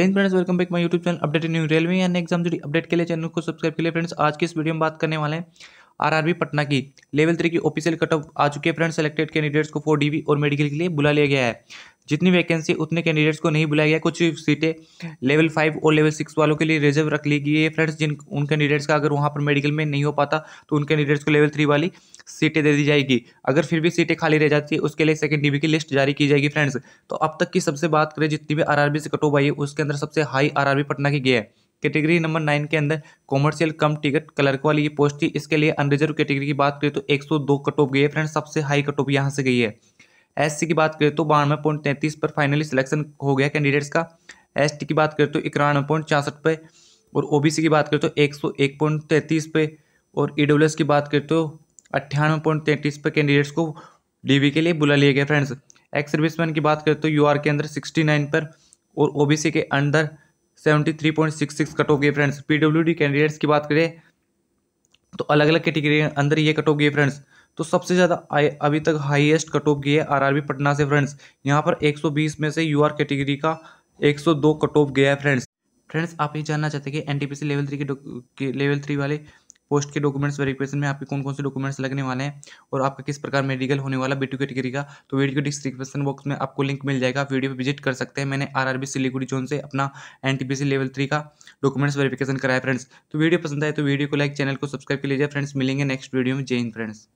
Hind friends welcome back my YouTube channel update new railway या exam जुड़ी update के लिए चैनल को सब्सक्राइब के लिए फ्रेंड्स आज की इस वीडियो में बात करने वाले हैं आरआरबी पटना की लेवल थ्री की ऑफिशियल कट ऑफ आ चुके हैं फ्रेंड्स सेलेक्टेड कैंडिडेट्स को फोर डीवी और मेडिकल के लिए बुला लिया गया है जितनी वैकेंसी उतने कैंडिडेट्स को नहीं बुलाया गया कुछ सीटें लेवल फाइव और लेवल सिक्स वालों के लिए रिजर्व रख ली गई है फ्रेंड्स जिन उन कैंडिडेट्स का अगर वहाँ पर मेडिकल में नहीं हो पाता तो उन कैंडिडेट्स को लेवल थ्री वाली सीटें दे दी जाएगी अगर फिर भी सीटें खाली रह जाती है उसके लिए सेकेंड डी की लिस्ट जारी की जाएगी फ्रेंड्स तो अब तक की सबसे बात करें जितनी भी आर से कटो भाई आई है उसके अंदर सबसे हाई आर पटना की गई है कैटेगरी नंबर नाइन के अंदर कॉमर्शियल कम टिकट क्लर्क वाली ये पोस्ट थी इसके लिए अनरिजर्व कैटेगरी की बात करें तो 102 कट ऑफ गई है फ्रेंड्स सबसे हाई कट ऑफ यहाँ से गई है एस की बात करें तो बानवे पॉइंट तैंतीस पर फाइनली सिलेक्शन हो गया कैंडिडेट्स का एस की बात करें तो इक्यानवे पॉइंट छियासठ पे और ओ की बात करें तो एक सौ एक पॉइंट तैंतीस पे और ई e की बात करें तो अट्ठानवे पॉइंट तैंतीस पर कैंडिडेट्स को डी के लिए बुला लिया गया फ्रेंड्स एक्स सर्विसमैन की बात करें तो यू के अंदर सिक्सटी नाइन पर और ओ के अंदर seventy three point six six cut हो गए फ्रेंड्स पी कैंडिडेट्स की बात करें तो अलग अलग कैटेगरी के अंदर ये कट हो गए फ्रेंड्स तो सबसे ज़्यादा अभी तक हाईएस्ट कट ऑफ गया है आरआरबी पटना से फ्रेंड्स यहाँ पर 120 में से यूआर कैटेगरी का 102 कट ऑफ गया है फ्रेंड्स फ्रेंड्स आप ये जानना चाहते हैं कि एनटीपीसी लेवल थ्री के लेवल थ्री वाले पोस्ट के डॉक्यूमेंट्स वेरिफिकेशन में आपके कौन कौन से डॉक्यूमेंट्स लगने वाले हैं और आपका किस प्रकार मेडिकल होने वाला बी टू कैटेगरी का तो वीडियो के डिस्क्रिप्शन बॉक्स में आपको लिंक मिल जाएगा वीडियो पर विजिट कर सकते हैं मैंने आरआरबी सिलीगुड़ी जोन से अपना एनटीपीसी लेवल थ्री का डॉक्यूमेंट्स वेरीफिकेशन कराया फ्रेंड्स तो वीडियो पसंद आए तो वीडियो को लाइक चैनल को सब्सक्राइब कर लीजिए फ्रेंड्स मिलेंगे नेक्स्ट वीडियो में जय हिंद फ्रेंड्स